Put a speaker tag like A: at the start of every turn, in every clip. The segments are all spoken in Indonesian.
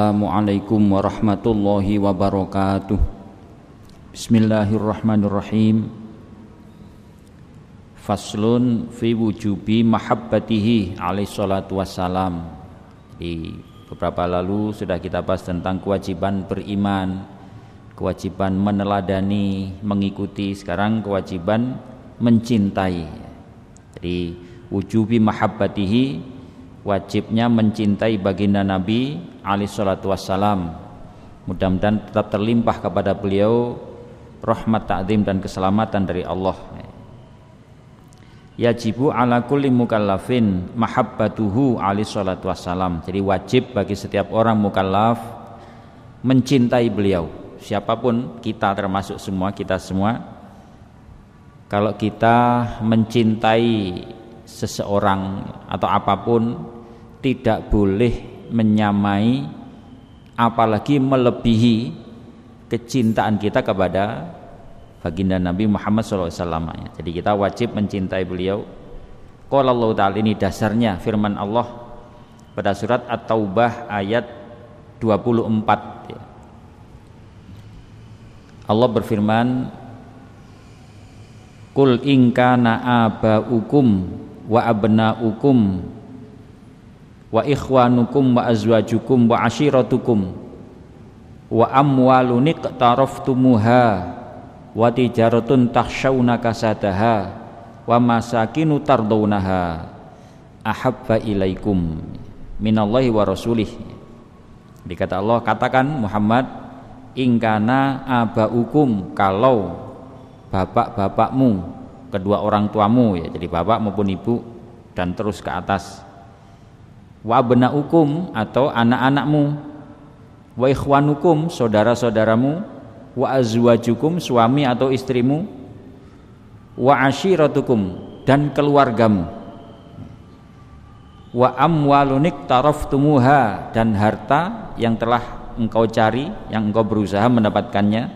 A: Assalamualaikum warahmatullahi wabarakatuh Bismillahirrahmanirrahim Faslun fi wujubi mahabbatihi alaih salatu wassalam Di beberapa lalu sudah kita bahas tentang kewajiban beriman Kewajiban meneladani, mengikuti Sekarang kewajiban mencintai Jadi wujubi mahabbatihi wajibnya mencintai baginda Nabi alaihi salatu wassalam mudah-mudahan tetap terlimpah kepada beliau rahmat ta'zim dan keselamatan dari Allah Ya yajibu ala kulli mukallafin mahabbatuhu alaihi salatu wassalam jadi wajib bagi setiap orang mukallaf mencintai beliau siapapun kita termasuk semua kita semua kalau kita mencintai seseorang atau apapun tidak boleh menyamai apalagi melebihi kecintaan kita kepada baginda Nabi Muhammad SAW. Jadi kita wajib mencintai beliau. Qala Allah Ta'ala ini dasarnya firman Allah pada surat At-Taubah ayat 24. Allah berfirman, Kul ingka aba'ukum wa abna'ukum wa ikhwanukum wa azwajukum wa ashiratukum wa amwalun iqtaraftumuha wa tijaratun takhshawna kasadaha wa masakinu tardawnaha ahabba ilaikum minallahi wa rasulih dikata Allah katakan Muhammad ingkana abaukum kalau bapak-bapakmu kedua orang tuamu ya jadi bapak maupun ibu dan terus ke atas wabna hukum atau anak-anakmu wa ikhwanukum saudara-saudaramu wa azwajukum suami atau istrimu wa ashiratukum dan keluargamu wa amwalunik taraftumuha dan harta yang telah engkau cari yang engkau berusaha mendapatkannya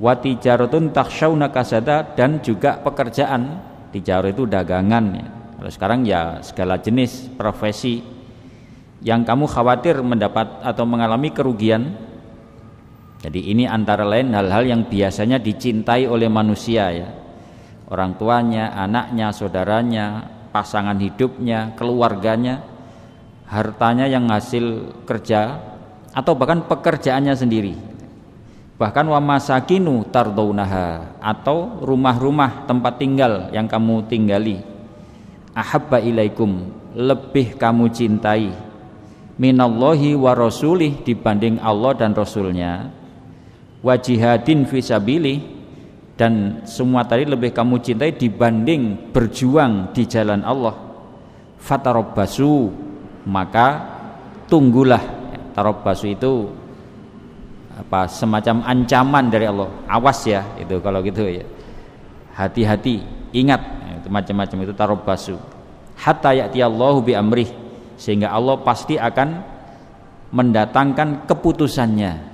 A: wa tijaratun takhsyauna kasada dan juga pekerjaan tijarat itu dagangan ya. Kalau sekarang ya segala jenis profesi yang kamu khawatir mendapat atau mengalami kerugian. Jadi ini antara lain hal-hal yang biasanya dicintai oleh manusia ya. Orang tuanya, anaknya, saudaranya, pasangan hidupnya, keluarganya, hartanya yang hasil kerja atau bahkan pekerjaannya sendiri. Bahkan wa masakinu tardounaha atau rumah-rumah tempat tinggal yang kamu tinggali ahabba ilaikum lebih kamu cintai minallahi wa rasulih dibanding Allah dan Rasulnya wajihadin fisabili dan semua tadi lebih kamu cintai dibanding berjuang di jalan Allah fatarobbasu maka tunggulah tarobbasu itu apa semacam ancaman dari Allah awas ya itu kalau gitu ya hati-hati ingat macam-macam itu tarabbasu hatta Allahu bi amrih sehingga Allah pasti akan mendatangkan keputusannya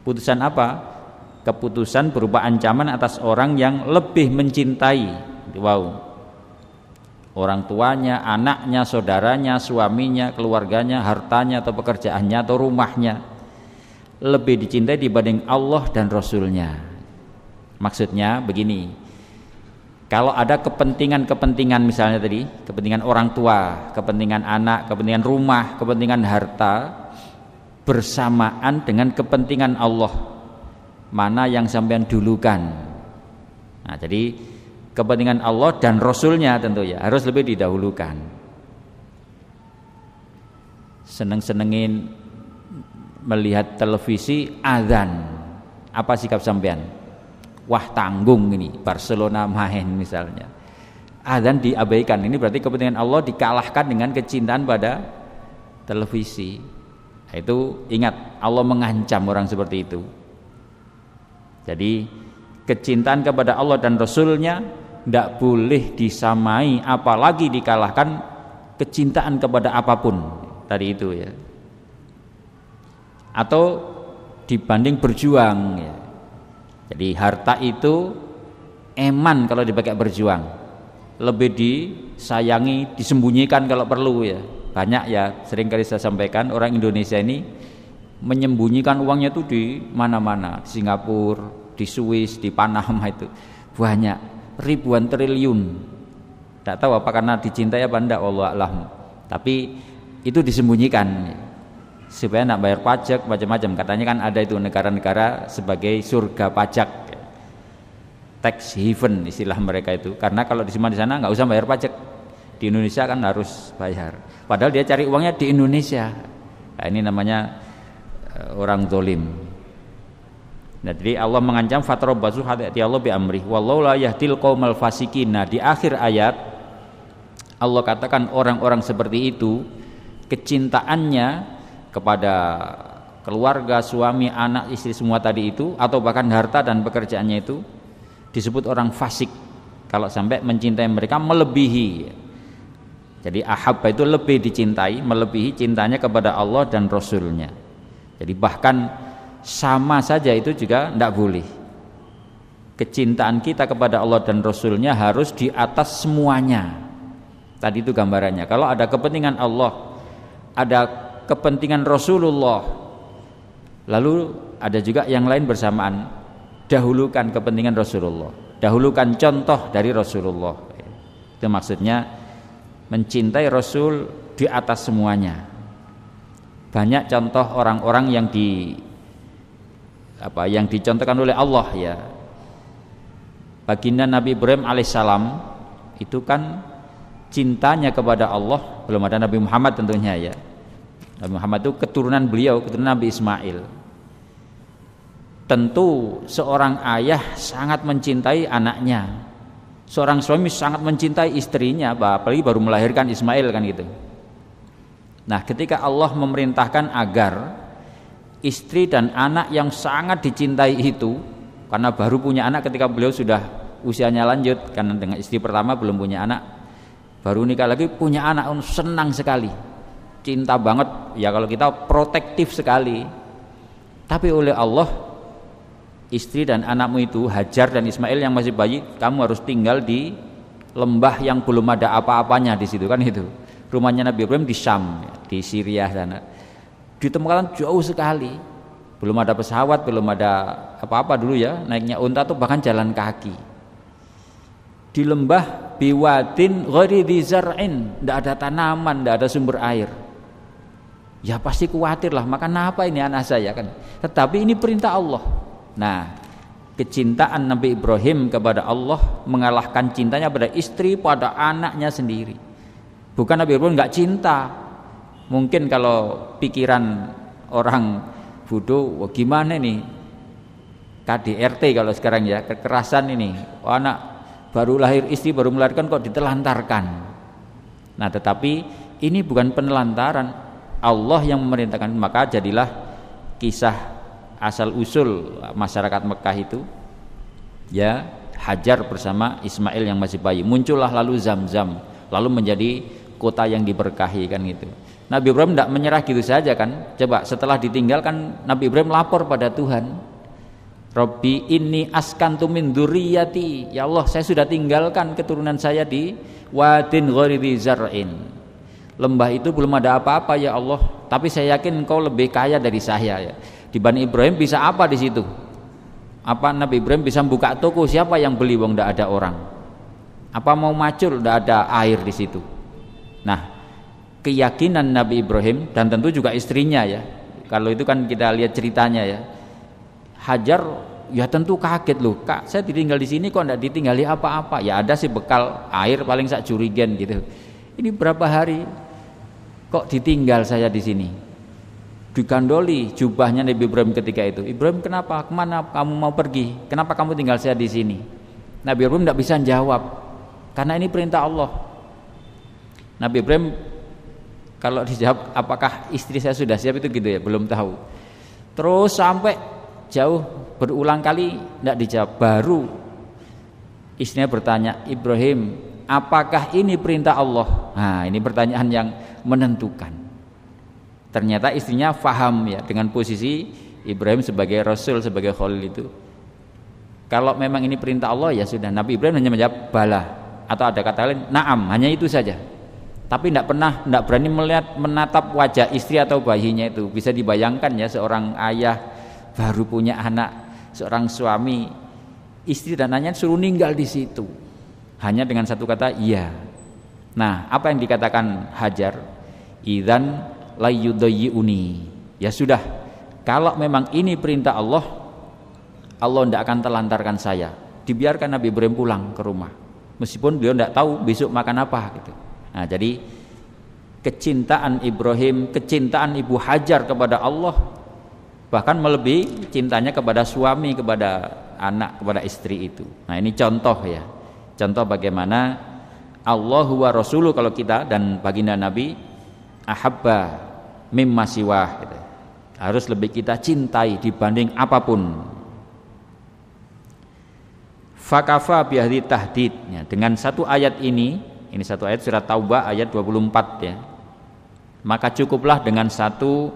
A: Putusan apa? Keputusan berupa ancaman atas orang yang lebih mencintai. Wow. Orang tuanya, anaknya, saudaranya, suaminya, keluarganya, hartanya atau pekerjaannya atau rumahnya lebih dicintai dibanding Allah dan Rasulnya. Maksudnya begini, kalau ada kepentingan-kepentingan misalnya tadi, kepentingan orang tua, kepentingan anak, kepentingan rumah, kepentingan harta bersamaan dengan kepentingan Allah. Mana yang sampean dulukan? Nah, jadi kepentingan Allah dan Rasulnya tentu ya harus lebih didahulukan. Seneng-senengin melihat televisi azan. Apa sikap sampean? wah tanggung ini Barcelona mahen misalnya azan diabaikan ini berarti kepentingan Allah dikalahkan dengan kecintaan pada televisi nah, itu ingat Allah mengancam orang seperti itu jadi kecintaan kepada Allah dan Rasulnya tidak boleh disamai apalagi dikalahkan kecintaan kepada apapun tadi itu ya atau dibanding berjuang ya jadi harta itu eman kalau dipakai berjuang. Lebih disayangi, disembunyikan kalau perlu ya. Banyak ya, sering kali saya sampaikan orang Indonesia ini menyembunyikan uangnya itu di mana-mana, di Singapura, di Swiss, di Panama itu. Banyak ribuan triliun. Tidak tahu apa karena dicintai apa enggak Allah Allah. Tapi itu disembunyikan supaya nak bayar pajak macam-macam katanya kan ada itu negara-negara sebagai surga pajak tax haven istilah mereka itu karena kalau disimpan di sana nggak usah bayar pajak di Indonesia kan harus bayar padahal dia cari uangnya di Indonesia nah, ini namanya eh, orang zolim nah, jadi Allah mengancam fatrobbasu hati Allah bi amri wallahu la yahdil qaumal fasikin nah di akhir ayat Allah katakan orang-orang seperti itu kecintaannya kepada keluarga, suami, anak, istri semua tadi itu atau bahkan harta dan pekerjaannya itu disebut orang fasik kalau sampai mencintai mereka melebihi. Jadi ahabba itu lebih dicintai, melebihi cintanya kepada Allah dan Rasulnya. Jadi bahkan sama saja itu juga tidak boleh. Kecintaan kita kepada Allah dan Rasulnya harus di atas semuanya. Tadi itu gambarannya. Kalau ada kepentingan Allah, ada kepentingan Rasulullah. Lalu ada juga yang lain bersamaan, dahulukan kepentingan Rasulullah, dahulukan contoh dari Rasulullah. Itu maksudnya mencintai Rasul di atas semuanya. Banyak contoh orang-orang yang di apa yang dicontohkan oleh Allah ya. Baginda Nabi Ibrahim alaihissalam itu kan cintanya kepada Allah belum ada Nabi Muhammad tentunya ya Nabi Muhammad itu keturunan beliau, keturunan Nabi Ismail. Tentu seorang ayah sangat mencintai anaknya. Seorang suami sangat mencintai istrinya, apalagi baru melahirkan Ismail kan gitu. Nah, ketika Allah memerintahkan agar istri dan anak yang sangat dicintai itu, karena baru punya anak ketika beliau sudah usianya lanjut, karena dengan istri pertama belum punya anak, baru nikah lagi punya anak, senang sekali cinta banget ya kalau kita protektif sekali tapi oleh Allah istri dan anakmu itu Hajar dan Ismail yang masih bayi kamu harus tinggal di lembah yang belum ada apa-apanya di situ kan itu rumahnya Nabi Ibrahim di Syam di Syria sana ditemukan jauh sekali belum ada pesawat belum ada apa-apa dulu ya naiknya unta tuh bahkan jalan kaki di lembah biwadin ghoridizar'in zarin tidak ada tanaman tidak ada sumber air Ya pasti khawatir lah, maka apa ini anak saya kan. Tetapi ini perintah Allah. Nah, kecintaan Nabi Ibrahim kepada Allah mengalahkan cintanya pada istri, pada anaknya sendiri. Bukan Nabi Ibrahim nggak cinta. Mungkin kalau pikiran orang bodoh, wah gimana nih? KDRT kalau sekarang ya, kekerasan ini. Oh, anak baru lahir istri, baru melahirkan kok ditelantarkan. Nah, tetapi ini bukan penelantaran, Allah yang memerintahkan maka jadilah kisah asal usul masyarakat Mekah itu ya Hajar bersama Ismail yang masih bayi muncullah lalu Zam-Zam lalu menjadi kota yang diberkahi kan gitu Nabi Ibrahim tidak menyerah gitu saja kan coba setelah ditinggalkan Nabi Ibrahim lapor pada Tuhan Robi ini askan tumin duriyati. Ya Allah, saya sudah tinggalkan keturunan saya di wadin ghairi zar'in lembah itu belum ada apa-apa ya Allah tapi saya yakin engkau lebih kaya dari saya ya di Bani Ibrahim bisa apa di situ apa Nabi Ibrahim bisa buka toko siapa yang beli wong tidak ada orang apa mau macul tidak ada air di situ nah keyakinan Nabi Ibrahim dan tentu juga istrinya ya kalau itu kan kita lihat ceritanya ya Hajar ya tentu kaget loh kak saya ditinggal di sini kok tidak ditinggali apa-apa ya ada sih bekal air paling sak jurigen gitu ini berapa hari Kok ditinggal saya di sini? Digandoli jubahnya Nabi Ibrahim ketika itu. Ibrahim kenapa? Kemana kamu mau pergi? Kenapa kamu tinggal saya di sini? Nabi Ibrahim tidak bisa jawab karena ini perintah Allah. Nabi Ibrahim kalau dijawab apakah istri saya sudah siap itu gitu ya belum tahu. Terus sampai jauh berulang kali tidak dijawab baru istrinya bertanya Ibrahim Apakah ini perintah Allah? Nah, ini pertanyaan yang menentukan. Ternyata istrinya faham ya dengan posisi Ibrahim sebagai rasul sebagai khalil itu. Kalau memang ini perintah Allah ya sudah Nabi Ibrahim hanya menjawab bala atau ada kata lain naam hanya itu saja. Tapi tidak pernah tidak berani melihat menatap wajah istri atau bayinya itu. Bisa dibayangkan ya seorang ayah baru punya anak, seorang suami istri dan anaknya suruh ninggal di situ hanya dengan satu kata iya. Nah, apa yang dikatakan Hajar? Idan uni. Ya sudah, kalau memang ini perintah Allah, Allah tidak akan terlantarkan saya. Dibiarkan Nabi Ibrahim pulang ke rumah, meskipun beliau tidak tahu besok makan apa gitu. Nah, jadi kecintaan Ibrahim, kecintaan Ibu Hajar kepada Allah bahkan melebihi cintanya kepada suami, kepada anak, kepada istri itu. Nah, ini contoh ya. Contoh bagaimana Allahu wa Rasuluh kalau kita dan baginda Nabi ahabba mimma siwah gitu. Harus lebih kita cintai dibanding apapun. Fakafa bihadhi tahdid ya, Dengan satu ayat ini Ini satu ayat surat Taubah ayat 24 ya Maka cukuplah dengan satu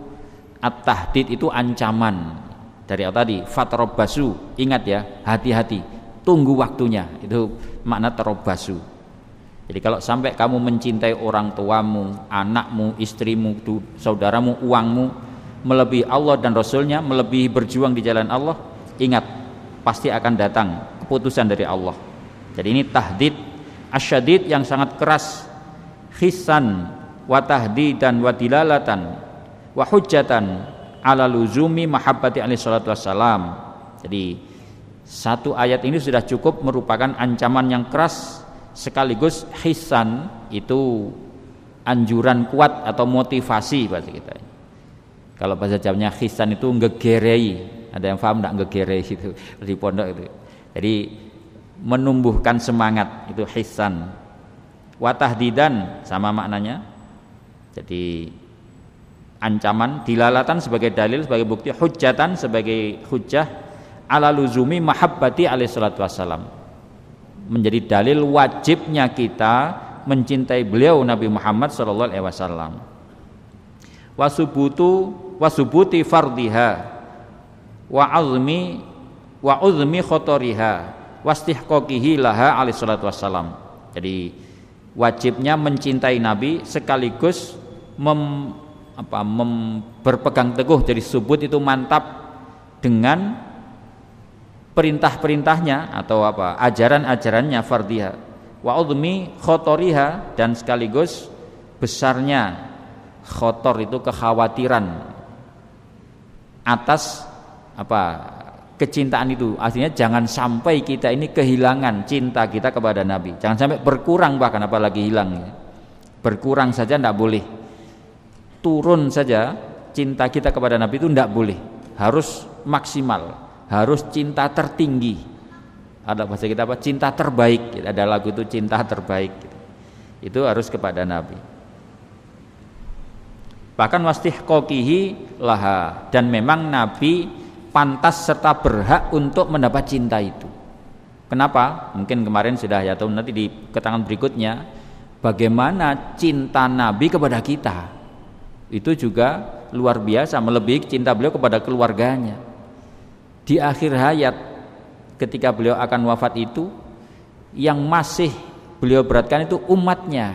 A: At-tahdid itu ancaman Dari tadi Fatrobasu Ingat ya hati-hati Tunggu waktunya Itu makna terobasu jadi kalau sampai kamu mencintai orang tuamu anakmu istrimu saudaramu uangmu melebihi Allah dan Rasulnya melebihi berjuang di jalan Allah ingat pasti akan datang keputusan dari Allah jadi ini tahdid asyadid yang sangat keras khisan wa tahdidan wa dilalatan wa hujjatan ala luzumi mahabbati alaihi salatu wassalam jadi satu ayat ini sudah cukup merupakan ancaman yang keras sekaligus hisan itu anjuran kuat atau motivasi bahasa kita. Kalau bahasa jamnya hisan itu ngegerei. Ada yang paham enggak ngegerei itu di pondok itu. Jadi menumbuhkan semangat itu hisan. Watahdidan sama maknanya. Jadi ancaman dilalatan sebagai dalil sebagai bukti hujatan sebagai hujah ala luzumi mahabbati alaihi salatu wassalam menjadi dalil wajibnya kita mencintai beliau Nabi Muhammad sallallahu alaihi wasallam wasubutu wasubuti fardiha wa azmi wa uzmi khotoriha wastihqaqihi laha alaihi salatu wassalam jadi wajibnya mencintai Nabi sekaligus mem, apa, mem, berpegang teguh Jadi subut itu mantap dengan perintah-perintahnya atau apa ajaran-ajarannya fardhiha wa udmi khotoriha dan sekaligus besarnya khotor itu kekhawatiran atas apa kecintaan itu artinya jangan sampai kita ini kehilangan cinta kita kepada Nabi jangan sampai berkurang bahkan apalagi hilang ya. berkurang saja tidak boleh turun saja cinta kita kepada Nabi itu tidak boleh harus maksimal harus cinta tertinggi ada bahasa kita apa cinta terbaik ada lagu itu cinta terbaik itu harus kepada Nabi bahkan wastih kokihi laha dan memang Nabi pantas serta berhak untuk mendapat cinta itu kenapa mungkin kemarin sudah ya atau nanti di ketangan berikutnya bagaimana cinta Nabi kepada kita itu juga luar biasa melebihi cinta beliau kepada keluarganya di akhir hayat ketika beliau akan wafat itu yang masih beliau beratkan itu umatnya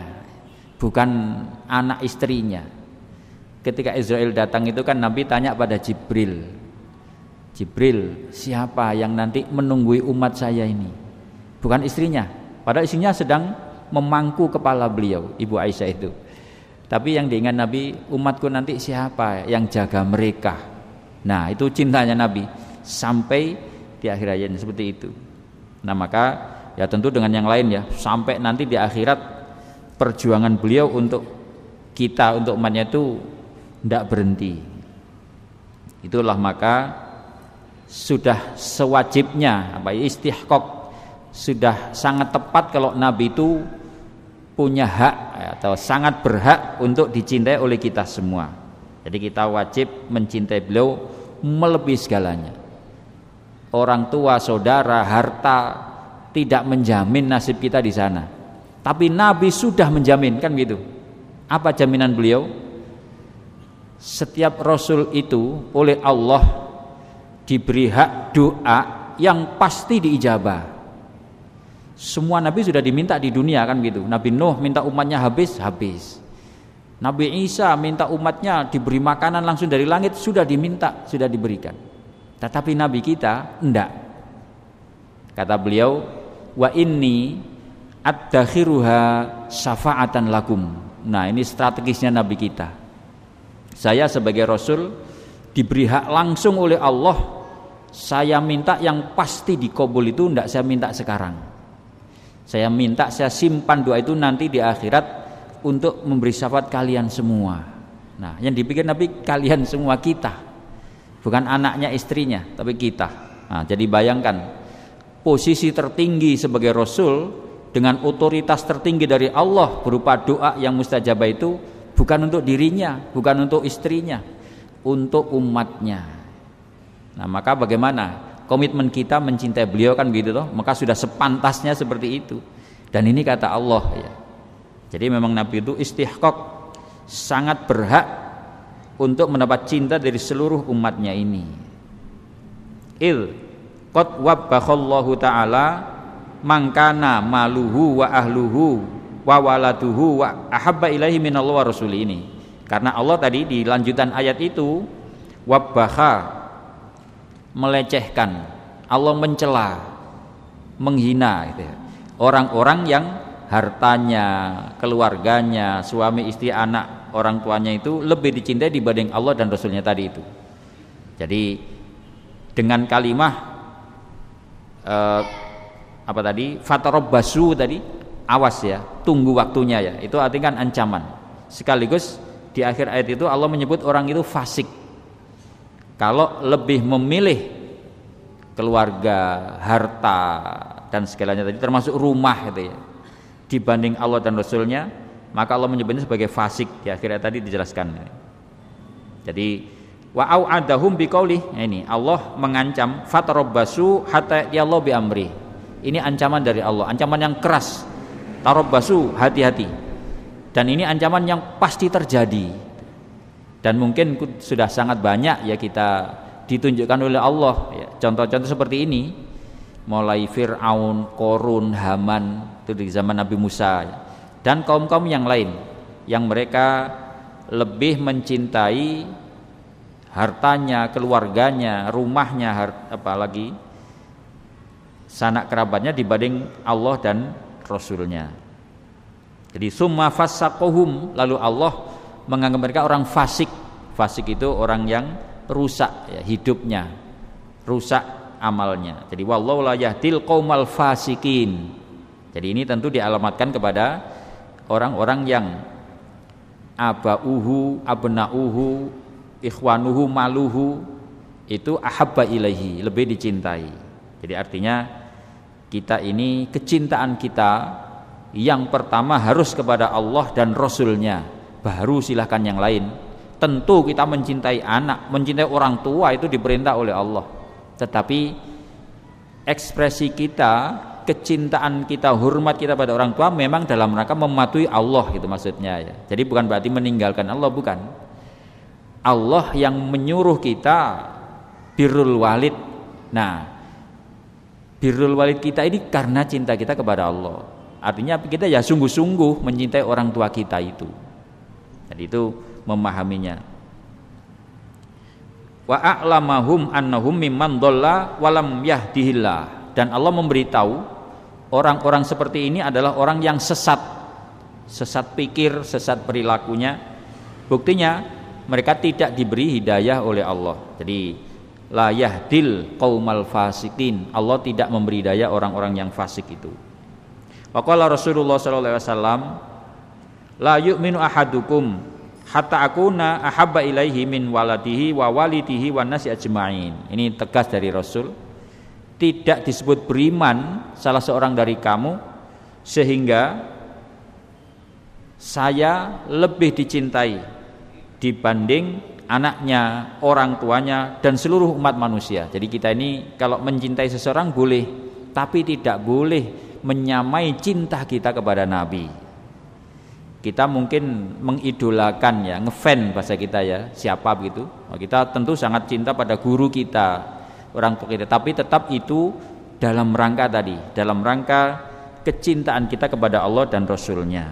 A: bukan anak istrinya ketika Israel datang itu kan Nabi tanya pada Jibril Jibril siapa yang nanti menunggui umat saya ini bukan istrinya padahal istrinya sedang memangku kepala beliau Ibu Aisyah itu tapi yang diingat Nabi umatku nanti siapa yang jaga mereka nah itu cintanya Nabi sampai di akhir ayat seperti itu. Nah, maka ya tentu dengan yang lain ya, sampai nanti di akhirat perjuangan beliau untuk kita untuk umatnya itu tidak berhenti. Itulah maka sudah sewajibnya apa istihqaq sudah sangat tepat kalau Nabi itu punya hak atau sangat berhak untuk dicintai oleh kita semua. Jadi kita wajib mencintai beliau melebihi segalanya orang tua, saudara, harta tidak menjamin nasib kita di sana. Tapi Nabi sudah menjamin kan gitu. Apa jaminan beliau? Setiap rasul itu oleh Allah diberi hak doa yang pasti diijabah. Semua nabi sudah diminta di dunia kan gitu. Nabi Nuh minta umatnya habis, habis. Nabi Isa minta umatnya diberi makanan langsung dari langit sudah diminta, sudah diberikan. Tetapi Nabi kita enggak. Kata beliau, "Wa ini ad syafa'atan lakum." Nah, ini strategisnya Nabi kita. Saya sebagai rasul diberi hak langsung oleh Allah. Saya minta yang pasti dikabul itu enggak saya minta sekarang. Saya minta saya simpan doa itu nanti di akhirat untuk memberi syafaat kalian semua. Nah, yang dipikir Nabi kalian semua kita bukan anaknya istrinya tapi kita nah, jadi bayangkan posisi tertinggi sebagai rasul dengan otoritas tertinggi dari Allah berupa doa yang Mustajab itu bukan untuk dirinya bukan untuk istrinya untuk umatnya nah maka bagaimana komitmen kita mencintai beliau kan begitu toh maka sudah sepantasnya seperti itu dan ini kata Allah ya jadi memang Nabi itu istihqaq sangat berhak untuk mendapat cinta dari seluruh umatnya ini. Il qad wabbakhallahu ta'ala mangkana maluhu wa ahluhu wa waladuhu wa ahabba ilaihi minallah wa rasuli ini. Karena Allah tadi di lanjutan ayat itu wabbaha melecehkan, Allah mencela, menghina gitu ya. Orang-orang yang hartanya, keluarganya, suami istri anak orang tuanya itu lebih dicintai dibanding Allah dan Rasulnya tadi itu. Jadi dengan kalimah eh, apa tadi basu tadi awas ya tunggu waktunya ya itu artinya kan ancaman sekaligus di akhir ayat itu Allah menyebut orang itu fasik kalau lebih memilih keluarga harta dan segalanya tadi termasuk rumah gitu ya dibanding Allah dan Rasulnya maka Allah menyebutnya sebagai fasik di kira tadi dijelaskan jadi wa bi biqauli nah, ini Allah mengancam fatarabbasu hatta Allah bi amri ini ancaman dari Allah ancaman yang keras tarabbasu hati-hati dan ini ancaman yang pasti terjadi dan mungkin sudah sangat banyak ya kita ditunjukkan oleh Allah ya, contoh-contoh seperti ini mulai Fir'aun, Korun, Haman itu di zaman Nabi Musa ya dan kaum-kaum yang lain yang mereka lebih mencintai hartanya, keluarganya, rumahnya, apalagi sanak kerabatnya dibanding Allah dan Rasulnya. Jadi summa fasakohum lalu Allah menganggap mereka orang fasik. Fasik itu orang yang rusak ya, hidupnya, rusak amalnya. Jadi wallahu la yahdil qaumal fasikin. Jadi ini tentu dialamatkan kepada orang-orang yang abauhu, abnauhu, ikhwanuhu, maluhu itu ahabba ilahi lebih dicintai. Jadi artinya kita ini kecintaan kita yang pertama harus kepada Allah dan Rasulnya baru silahkan yang lain tentu kita mencintai anak mencintai orang tua itu diperintah oleh Allah tetapi ekspresi kita kecintaan kita, hormat kita pada orang tua memang dalam rangka mematuhi Allah gitu maksudnya ya. Jadi bukan berarti meninggalkan Allah bukan. Allah yang menyuruh kita birrul walid. Nah, birrul walid kita ini karena cinta kita kepada Allah. Artinya kita ya sungguh-sungguh mencintai orang tua kita itu. Jadi itu memahaminya. Wa a'lamahum annahum mimman dhalla walam yahdihillah dan Allah memberitahu orang-orang seperti ini adalah orang yang sesat sesat pikir sesat perilakunya buktinya mereka tidak diberi hidayah oleh Allah jadi la yahdil qawmal fasikin Allah tidak memberi hidayah orang-orang yang fasik itu Waqala Rasulullah SAW alaihi wasallam la yu'minu ahadukum hatta akuna ahabba ilaihi min waladihi wa walidihi wa nasi ajmain ini tegas dari Rasul tidak disebut beriman salah seorang dari kamu sehingga saya lebih dicintai dibanding anaknya, orang tuanya dan seluruh umat manusia. Jadi kita ini kalau mencintai seseorang boleh, tapi tidak boleh menyamai cinta kita kepada nabi. Kita mungkin mengidolakan ya, ngefan bahasa kita ya, siapa begitu. Nah, kita tentu sangat cinta pada guru kita, orang tua tapi tetap itu dalam rangka tadi dalam rangka kecintaan kita kepada Allah dan Rasulnya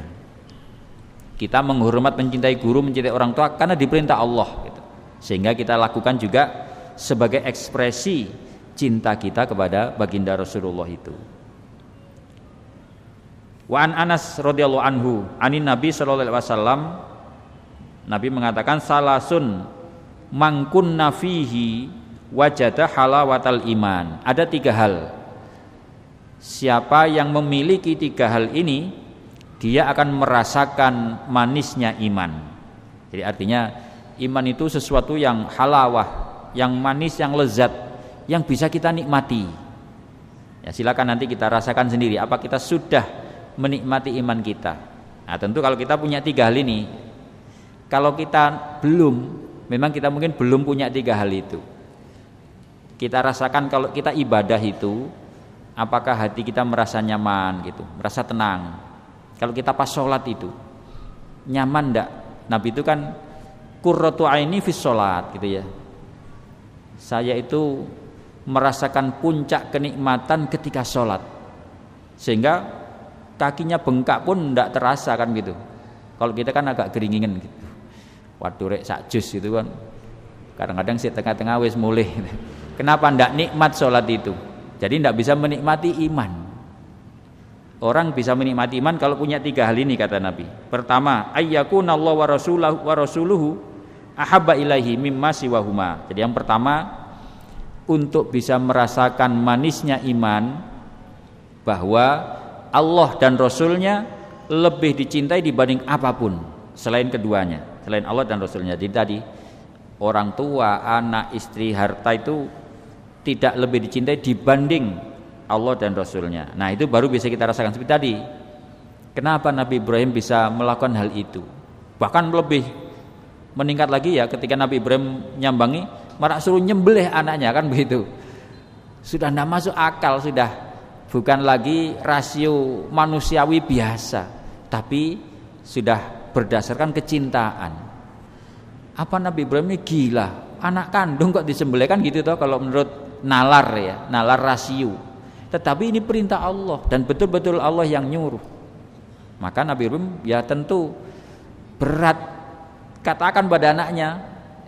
A: kita menghormat mencintai guru mencintai orang tua karena diperintah Allah gitu. sehingga kita lakukan juga sebagai ekspresi cinta kita kepada baginda Rasulullah itu Wa an Anas radhiyallahu anhu, anin Nabi sallallahu alaihi wasallam Nabi mengatakan salasun mangkun nafihi wajada halawatal iman. Ada tiga hal. Siapa yang memiliki tiga hal ini, dia akan merasakan manisnya iman. Jadi artinya iman itu sesuatu yang halawah, yang manis, yang lezat, yang bisa kita nikmati. Ya, silakan nanti kita rasakan sendiri apa kita sudah menikmati iman kita. Nah, tentu kalau kita punya tiga hal ini, kalau kita belum, memang kita mungkin belum punya tiga hal itu kita rasakan kalau kita ibadah itu apakah hati kita merasa nyaman gitu, merasa tenang. Kalau kita pas sholat itu nyaman ndak? Nabi itu kan kurrotu aini fi sholat gitu ya. Saya itu merasakan puncak kenikmatan ketika sholat sehingga kakinya bengkak pun ndak terasa kan gitu. Kalau kita kan agak geringingan gitu. Waduh rek sak jus gitu kan. Kadang-kadang sih tengah-tengah wes mulih. Kenapa tidak nikmat sholat itu? Jadi tidak bisa menikmati iman. Orang bisa menikmati iman kalau punya tiga hal ini kata Nabi. Pertama, ayyakuna Allah wa rasulahu wa rasuluhu ahabba ilaihi mimma siwahuma. Jadi yang pertama untuk bisa merasakan manisnya iman bahwa Allah dan Rasulnya lebih dicintai dibanding apapun selain keduanya, selain Allah dan Rasulnya. Jadi tadi orang tua, anak, istri, harta itu tidak lebih dicintai dibanding Allah dan Rasulnya. Nah itu baru bisa kita rasakan seperti tadi. Kenapa Nabi Ibrahim bisa melakukan hal itu? Bahkan lebih meningkat lagi ya ketika Nabi Ibrahim nyambangi, marak suruh nyembelih anaknya kan begitu. Sudah tidak masuk akal sudah bukan lagi rasio manusiawi biasa, tapi sudah berdasarkan kecintaan. Apa Nabi Ibrahim ini gila? Anak kandung kok disembelih kan gitu toh kalau menurut nalar ya, nalar rasio. Tetapi ini perintah Allah dan betul-betul Allah yang nyuruh. Maka Nabi Ibrahim ya tentu berat katakan pada anaknya,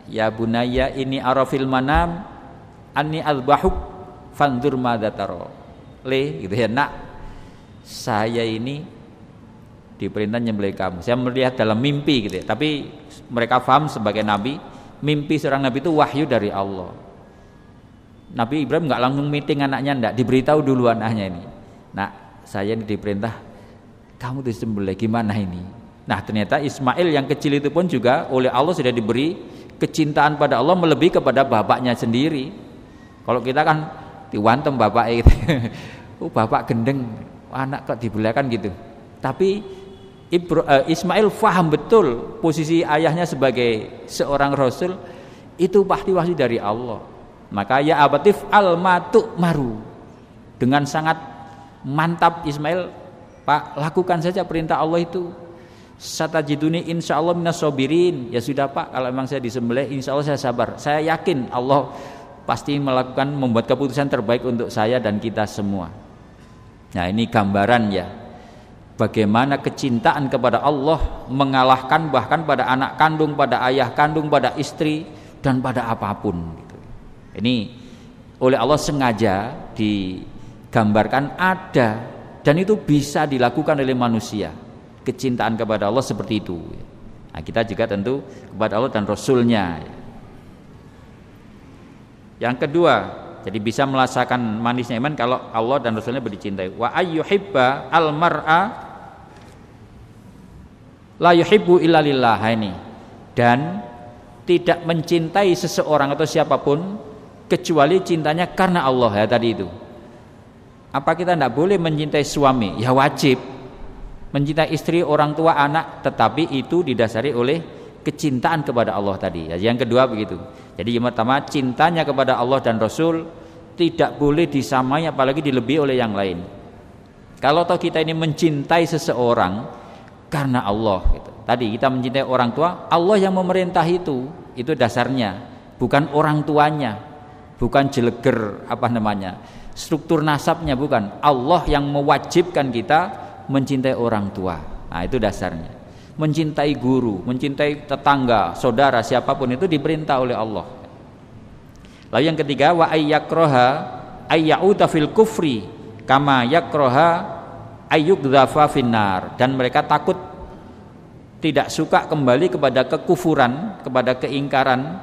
A: ya bunaya ini arafil manam ani albahuk fandur madataro. Le gitu ya nak saya ini diperintah nyembelih kamu. Saya melihat dalam mimpi gitu ya. Tapi mereka faham sebagai nabi, mimpi seorang nabi itu wahyu dari Allah. Nabi Ibrahim nggak langsung meeting anaknya ndak diberitahu dulu anaknya ini nah saya ini diperintah kamu disembelih gimana ini nah ternyata Ismail yang kecil itu pun juga oleh Allah sudah diberi kecintaan pada Allah melebihi kepada bapaknya sendiri kalau kita kan diwantem bapak itu oh bapak gendeng anak kok dibelakan gitu tapi Ibra, uh, Ismail faham betul posisi ayahnya sebagai seorang rasul itu pasti wahyu dari Allah maka ya abatif al matuk maru. Dengan sangat mantap Ismail, Pak, lakukan saja perintah Allah itu. Satajiduni insya Allah minasobirin Ya sudah Pak, kalau memang saya disembelih, insya Allah saya sabar. Saya yakin Allah pasti melakukan membuat keputusan terbaik untuk saya dan kita semua. Nah ini gambaran ya bagaimana kecintaan kepada Allah mengalahkan bahkan pada anak kandung, pada ayah kandung, pada istri dan pada apapun. Ini oleh Allah sengaja digambarkan ada dan itu bisa dilakukan oleh manusia. Kecintaan kepada Allah seperti itu. Nah, kita juga tentu kepada Allah dan Rasulnya. Yang kedua, jadi bisa merasakan manisnya iman kalau Allah dan Rasulnya berdicintai. Wa ayyuhibba mar'a la yuhibbu illa nah, ini. Dan tidak mencintai seseorang atau siapapun kecuali cintanya karena Allah ya tadi itu. Apa kita tidak boleh mencintai suami? Ya wajib. Mencintai istri, orang tua, anak, tetapi itu didasari oleh kecintaan kepada Allah tadi. Ya Yang kedua begitu. Jadi yang pertama cintanya kepada Allah dan Rasul tidak boleh disamai apalagi dilebih oleh yang lain. Kalau toh kita ini mencintai seseorang karena Allah gitu. Tadi kita mencintai orang tua, Allah yang memerintah itu, itu dasarnya, bukan orang tuanya bukan jeleger apa namanya struktur nasabnya bukan Allah yang mewajibkan kita mencintai orang tua nah itu dasarnya mencintai guru mencintai tetangga saudara siapapun itu diperintah oleh Allah lalu yang ketiga wa ayyakroha ayyauta fil kufri kama yakroha ayyukdzafa finnar dan mereka takut tidak suka kembali kepada kekufuran kepada keingkaran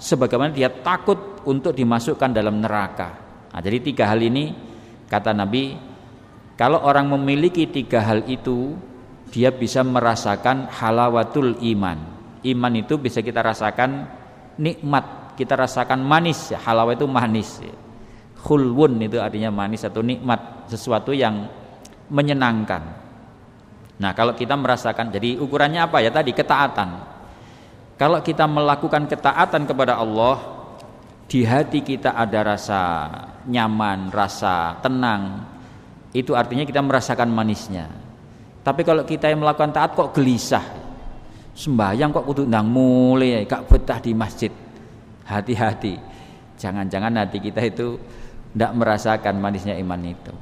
A: sebagaimana dia takut untuk dimasukkan dalam neraka. Nah, jadi tiga hal ini kata Nabi, kalau orang memiliki tiga hal itu, dia bisa merasakan halawatul iman. Iman itu bisa kita rasakan nikmat, kita rasakan manis. Halawa itu manis. Khulwun itu artinya manis atau nikmat, sesuatu yang menyenangkan. Nah, kalau kita merasakan, jadi ukurannya apa ya tadi? Ketaatan. Kalau kita melakukan ketaatan kepada Allah, di hati kita ada rasa nyaman, rasa tenang, itu artinya kita merasakan manisnya. Tapi kalau kita yang melakukan taat kok gelisah, sembahyang kok kudu nang mulai, kak betah di masjid. Hati-hati, jangan-jangan hati kita itu tidak merasakan manisnya iman itu.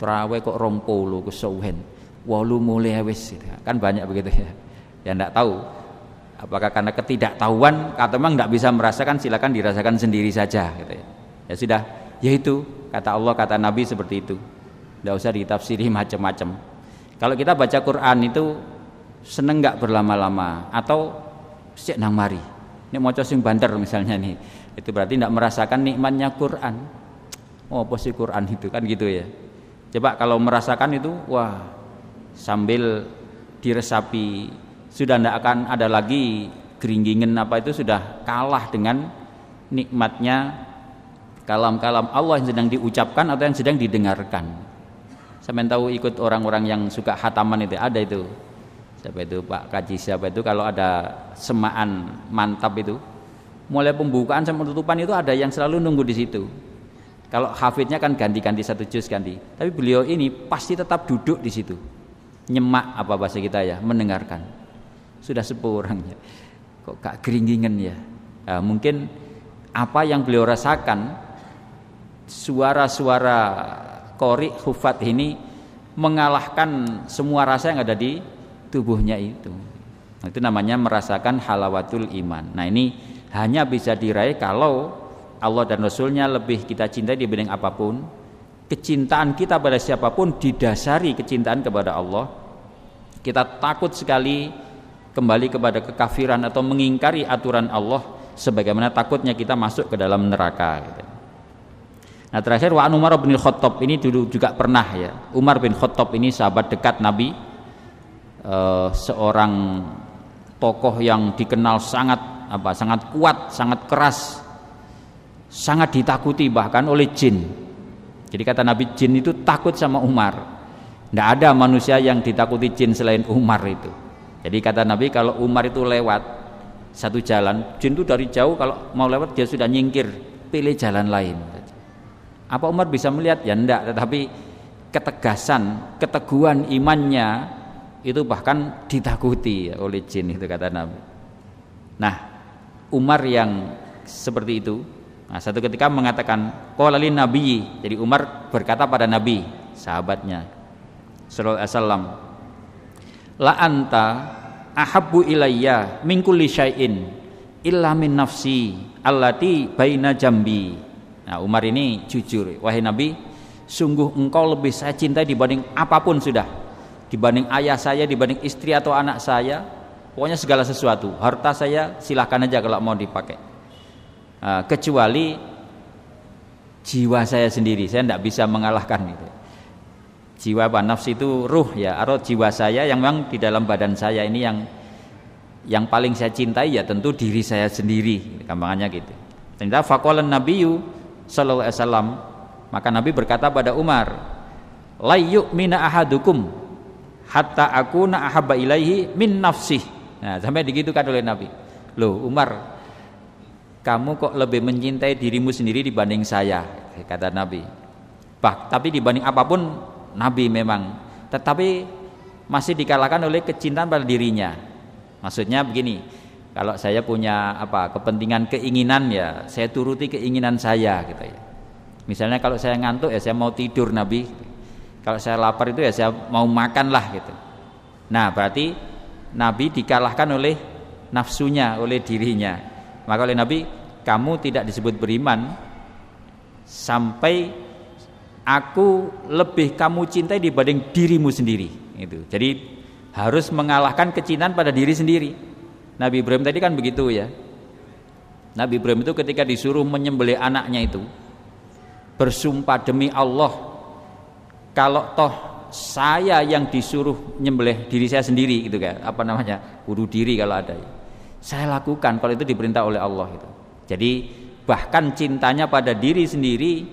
A: Terawih kok rompolo kesuwen, walu mulai wes. Gitu. kan banyak begitu ya. yang tidak tahu apakah karena ketidaktahuan atau memang tidak bisa merasakan silakan dirasakan sendiri saja gitu ya. ya sudah yaitu kata Allah kata Nabi seperti itu tidak usah ditafsiri macam-macam kalau kita baca Quran itu seneng nggak berlama-lama atau sih nang mari ini mau cacing banter misalnya nih itu berarti tidak merasakan nikmatnya Quran oh posisi Quran itu kan gitu ya coba kalau merasakan itu wah sambil diresapi sudah tidak akan ada lagi geringgingan apa itu sudah kalah dengan nikmatnya kalam-kalam Allah yang sedang diucapkan atau yang sedang didengarkan. Saya tahu ikut orang-orang yang suka hataman itu ada itu. Siapa itu Pak Kaji siapa itu kalau ada semaan mantap itu mulai pembukaan sampai penutupan itu ada yang selalu nunggu di situ. Kalau hafidnya kan ganti-ganti satu juz ganti. Tapi beliau ini pasti tetap duduk di situ. Nyemak apa bahasa kita ya, mendengarkan sudah sepuh orangnya kok gak geringgingan ya nah, mungkin apa yang beliau rasakan suara-suara korik hufat ini mengalahkan semua rasa yang ada di tubuhnya itu nah, itu namanya merasakan halawatul iman nah ini hanya bisa diraih kalau Allah dan Rasulnya lebih kita cintai dibanding apapun kecintaan kita pada siapapun didasari kecintaan kepada Allah kita takut sekali kembali kepada kekafiran atau mengingkari aturan Allah sebagaimana takutnya kita masuk ke dalam neraka gitu. Nah terakhir wa Umar bin Khattab ini dulu juga pernah ya Umar bin Khattab ini sahabat dekat Nabi uh, seorang tokoh yang dikenal sangat apa sangat kuat sangat keras sangat ditakuti bahkan oleh jin jadi kata Nabi jin itu takut sama Umar tidak ada manusia yang ditakuti jin selain Umar itu jadi kata Nabi kalau Umar itu lewat satu jalan, jin itu dari jauh kalau mau lewat dia sudah nyingkir, pilih jalan lain. Apa Umar bisa melihat? Ya enggak, tetapi ketegasan, keteguhan imannya itu bahkan ditakuti oleh jin itu kata Nabi. Nah, Umar yang seperti itu Nah, satu ketika mengatakan qala Nabi. Jadi Umar berkata pada Nabi, sahabatnya sallallahu alaihi wasallam, la anta ahabbu ilayya min kulli syai'in illa min nafsi allati baina jambi. Nah, Umar ini jujur, wahai Nabi, sungguh engkau lebih saya cintai dibanding apapun sudah. Dibanding ayah saya, dibanding istri atau anak saya, pokoknya segala sesuatu. Harta saya silahkan aja kalau mau dipakai. Nah, kecuali jiwa saya sendiri, saya tidak bisa mengalahkan itu jiwa wa nafsi itu ruh ya atau jiwa saya yang memang di dalam badan saya ini yang yang paling saya cintai ya tentu diri saya sendiri gampangannya gitu ternyata fakolan nabiyu sallallahu alaihi wasallam maka nabi berkata pada Umar la yu'mina ahadukum hatta aku na ahaba ilaihi min nafsih nah sampai kan oleh nabi loh Umar kamu kok lebih mencintai dirimu sendiri dibanding saya kata nabi bah tapi dibanding apapun nabi memang tetapi masih dikalahkan oleh kecintaan pada dirinya maksudnya begini kalau saya punya apa kepentingan keinginan ya saya turuti keinginan saya gitu ya misalnya kalau saya ngantuk ya saya mau tidur nabi kalau saya lapar itu ya saya mau makan lah gitu nah berarti nabi dikalahkan oleh nafsunya oleh dirinya maka oleh nabi kamu tidak disebut beriman sampai aku lebih kamu cintai dibanding dirimu sendiri itu jadi harus mengalahkan kecintaan pada diri sendiri Nabi Ibrahim tadi kan begitu ya Nabi Ibrahim itu ketika disuruh menyembelih anaknya itu bersumpah demi Allah kalau toh saya yang disuruh menyembelih diri saya sendiri gitu kan apa namanya guru diri kalau ada saya lakukan kalau itu diperintah oleh Allah itu jadi bahkan cintanya pada diri sendiri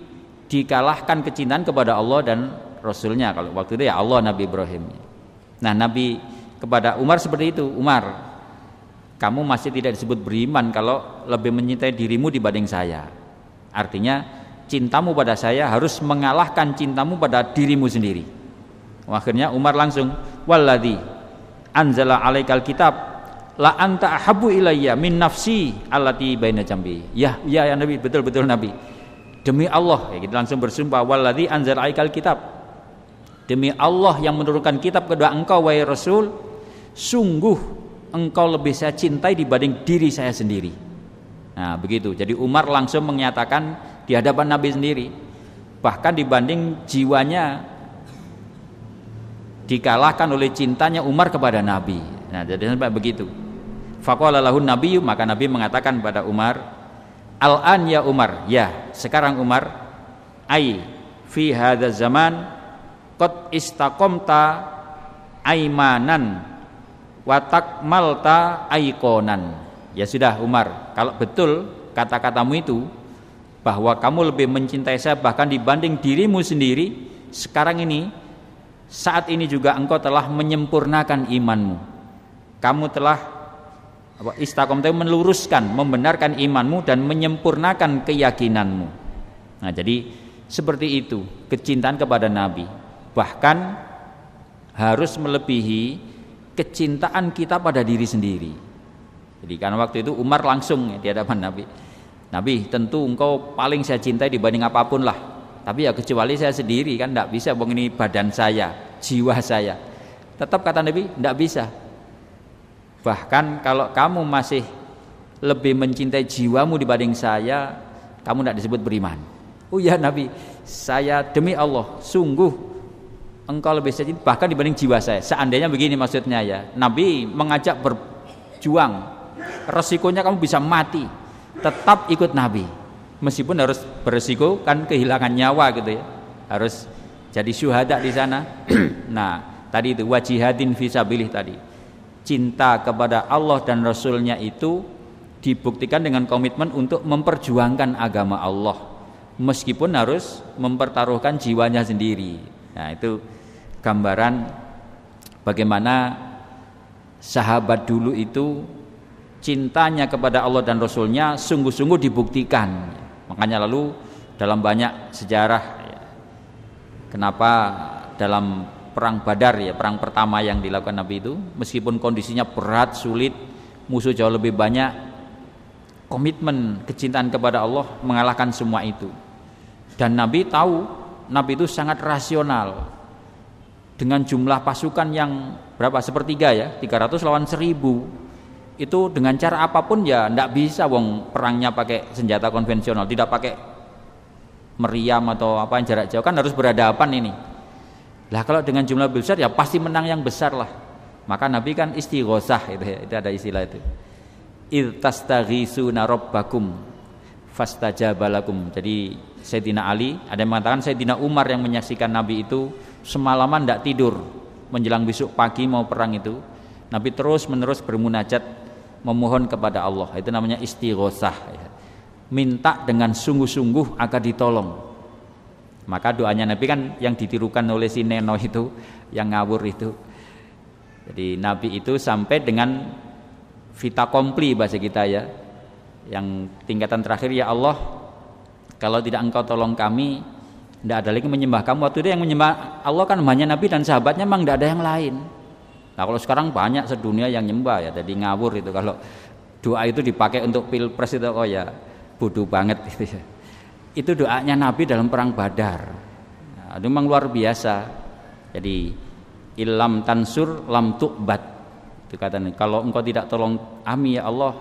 A: dikalahkan kecintaan kepada Allah dan Rasulnya kalau waktu itu ya Allah Nabi Ibrahim nah Nabi kepada Umar seperti itu Umar kamu masih tidak disebut beriman kalau lebih mencintai dirimu dibanding saya artinya cintamu pada saya harus mengalahkan cintamu pada dirimu sendiri akhirnya Umar langsung walladhi anzala alaikal kitab la anta habu ilayya min nafsi allati baina jambi ya ya, ya nabi betul betul nabi demi Allah ya kita langsung bersumpah waladhi anzal aikal kitab demi Allah yang menurunkan kitab kedua engkau wahai Rasul sungguh engkau lebih saya cintai dibanding diri saya sendiri nah begitu jadi Umar langsung menyatakan di hadapan Nabi sendiri bahkan dibanding jiwanya dikalahkan oleh cintanya Umar kepada Nabi nah jadi sampai begitu Fakolalahun Nabi maka Nabi mengatakan kepada Umar Al-an ya Umar, ya, sekarang Umar, ai fi hadha zaman qad istakomta aimanan watak malta aikonan. Ya sudah Umar, kalau betul kata-katamu itu bahwa kamu lebih mencintai saya bahkan dibanding dirimu sendiri, sekarang ini saat ini juga engkau telah menyempurnakan imanmu. Kamu telah apa istiqomah itu meluruskan membenarkan imanmu dan menyempurnakan keyakinanmu nah jadi seperti itu kecintaan kepada Nabi bahkan harus melebihi kecintaan kita pada diri sendiri jadi karena waktu itu Umar langsung ya di hadapan Nabi Nabi tentu engkau paling saya cintai dibanding apapun lah tapi ya kecuali saya sendiri kan tidak bisa bong ini badan saya jiwa saya tetap kata Nabi tidak bisa Bahkan kalau kamu masih lebih mencintai jiwamu dibanding saya, kamu tidak disebut beriman. Oh ya Nabi, saya demi Allah sungguh engkau lebih cintai, bahkan dibanding jiwa saya. Seandainya begini maksudnya ya. Nabi mengajak berjuang. Resikonya kamu bisa mati. Tetap ikut Nabi. Meskipun harus beresiko kan kehilangan nyawa gitu ya. Harus jadi syuhada di sana. nah, tadi itu wajihadin fisabilih tadi cinta kepada Allah dan Rasulnya itu dibuktikan dengan komitmen untuk memperjuangkan agama Allah meskipun harus mempertaruhkan jiwanya sendiri nah itu gambaran bagaimana sahabat dulu itu cintanya kepada Allah dan Rasulnya sungguh-sungguh dibuktikan makanya lalu dalam banyak sejarah kenapa dalam perang Badar ya, perang pertama yang dilakukan Nabi itu, meskipun kondisinya berat, sulit, musuh jauh lebih banyak, komitmen kecintaan kepada Allah mengalahkan semua itu. Dan Nabi tahu, Nabi itu sangat rasional. Dengan jumlah pasukan yang berapa? Sepertiga ya, 300 lawan 1000 itu dengan cara apapun ya ndak bisa wong perangnya pakai senjata konvensional tidak pakai meriam atau apa yang jarak jauh kan harus berhadapan ini lah kalau dengan jumlah besar ya pasti menang yang besar lah. Maka Nabi kan istighosah itu ya, itu ada istilah itu. Iltastaghisuna rabbakum fastajabalakum. Jadi Sayyidina Ali, ada yang mengatakan Sayyidina Umar yang menyaksikan Nabi itu semalaman tidak tidur menjelang besok pagi mau perang itu. Nabi terus menerus bermunajat memohon kepada Allah. Itu namanya istighosah. Ya. Minta dengan sungguh-sungguh agar ditolong maka doanya Nabi kan yang ditirukan oleh si Neno itu, yang ngawur itu. Jadi Nabi itu sampai dengan vita kompli bahasa kita ya. Yang tingkatan terakhir ya Allah, kalau tidak engkau tolong kami, tidak ada lagi menyembah kamu. Waktu itu yang menyembah Allah kan hanya Nabi dan sahabatnya memang tidak ada yang lain. Nah kalau sekarang banyak sedunia yang nyembah ya, Jadi ngawur itu kalau doa itu dipakai untuk pilpres itu oh ya bodoh banget gitu ya itu doanya Nabi dalam perang Badar. Nah, itu memang luar biasa. Jadi ilam tansur lam tukbat, Itu katanya kalau engkau tidak tolong kami ya Allah,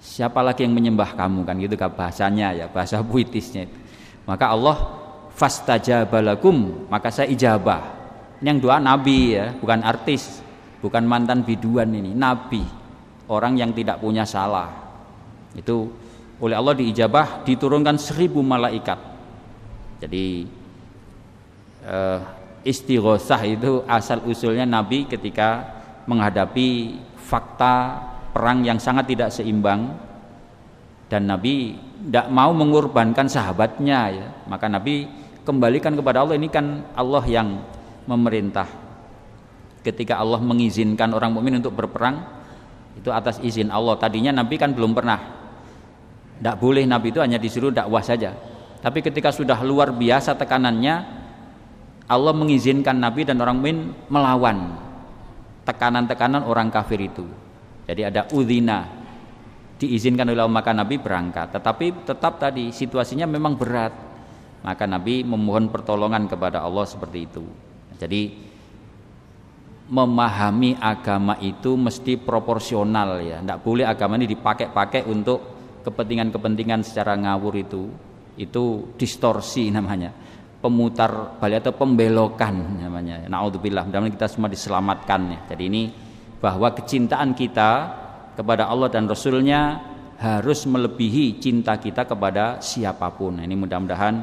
A: siapa lagi yang menyembah kamu kan gitu kan bahasanya ya, bahasa puitisnya. Maka Allah fastajabalakum, maka saya ijabah. Ini yang doa Nabi ya, bukan artis, bukan mantan biduan ini, Nabi, orang yang tidak punya salah. Itu oleh Allah diijabah diturunkan seribu malaikat. Jadi eh, istighosah itu asal usulnya Nabi ketika menghadapi fakta perang yang sangat tidak seimbang dan Nabi tidak mau mengorbankan sahabatnya ya maka Nabi kembalikan kepada Allah ini kan Allah yang memerintah ketika Allah mengizinkan orang mukmin untuk berperang itu atas izin Allah tadinya Nabi kan belum pernah tidak boleh Nabi itu hanya disuruh dakwah saja. Tapi ketika sudah luar biasa tekanannya, Allah mengizinkan Nabi dan orang min melawan tekanan-tekanan orang kafir itu. Jadi ada udhina, diizinkan oleh Allah maka Nabi berangkat. Tetapi tetap tadi situasinya memang berat. Maka Nabi memohon pertolongan kepada Allah seperti itu. Jadi memahami agama itu mesti proporsional ya. Tidak boleh agama ini dipakai-pakai untuk kepentingan-kepentingan secara ngawur itu itu distorsi namanya pemutar balik atau pembelokan namanya naudzubillah mudah-mudahan kita semua diselamatkan ya jadi ini bahwa kecintaan kita kepada Allah dan Rasulnya harus melebihi cinta kita kepada siapapun ini mudah-mudahan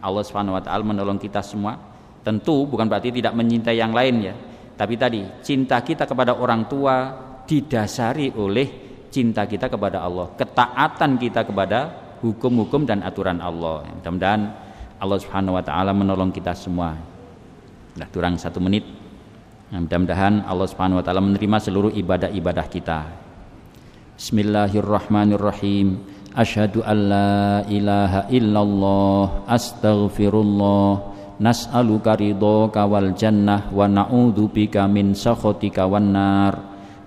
A: Allah Subhanahu Wa Taala menolong kita semua tentu bukan berarti tidak mencintai yang lain ya tapi tadi cinta kita kepada orang tua didasari oleh cinta kita kepada Allah, ketaatan kita kepada hukum-hukum dan aturan Allah. Mudah-mudahan Allah Subhanahu wa taala menolong kita semua. Nah, kurang satu menit. Nah, mudah-mudahan Allah Subhanahu wa taala menerima seluruh ibadah-ibadah kita. Bismillahirrahmanirrahim. Asyhadu an la ilaha illallah astaghfirullah nas'aluka ridhaka wal jannah wa na'udzubika min sakhotika wan nar.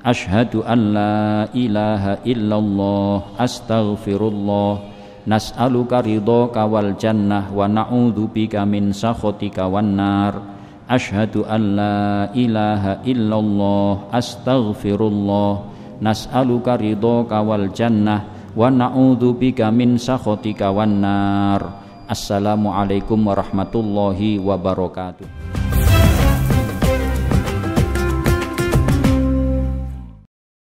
A: Ashhadu an la ilaha illallah astaghfirullah Nas'aluka ridhoka wal jannah wa na'udzubika min sakhatika wan nar Ashhadu an la ilaha illallah astaghfirullah Nas'aluka ridhoka wal jannah wa na'udzubika min sakhatika wan nar Assalamualaikum warahmatullahi wabarakatuh